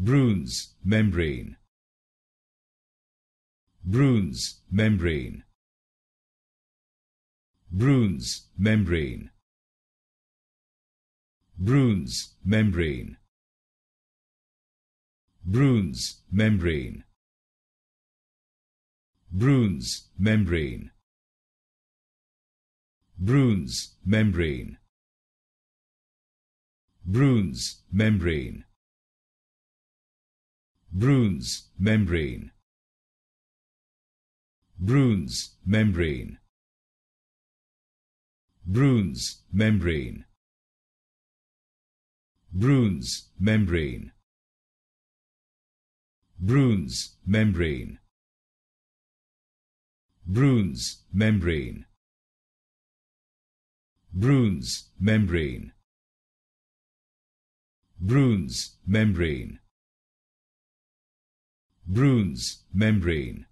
Bruins membrane. Bruins membrane. Bruins membrane. Bruins membrane. Bruins membrane. Bruins membrane. Bruins membrane. Bruins membrane. Bruins membrane. Bruins membrane. Bruins membrane. Bruins membrane. Bruins membrane. Bruins membrane. Bruins membrane. Bruins membrane. Brune's membrane.